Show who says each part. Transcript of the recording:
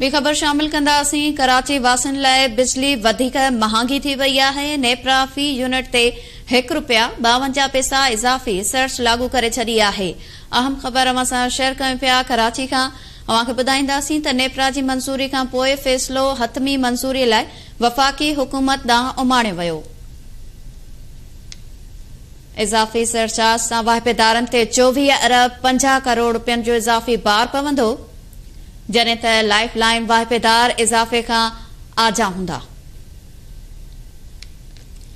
Speaker 1: ॿी ख़बर शामिल कंदासीं कराची वासियुनि लाइ बिजली वधीक महांगी थी वई आहे नेपरा फी यूनिट ते हिकु रुपिया ॿावंजाह पैसा इज़ाफ़ी सर्च लागू करे छॾी आहे त नेपरा जी मंज़ूरी खां पोए फैसलो हतमी मंज़ूरी लाइ वफ़ाक़ी हुकूमत ॾांहुं उमाणियो वियो पंजाह करोड़ रुपियनि जो इज़ाफ़ी भार पवंदो जॾहिं त लाइफ लाइन वाहफ़ेदार इज़ाफ़े खां आजा हूंदा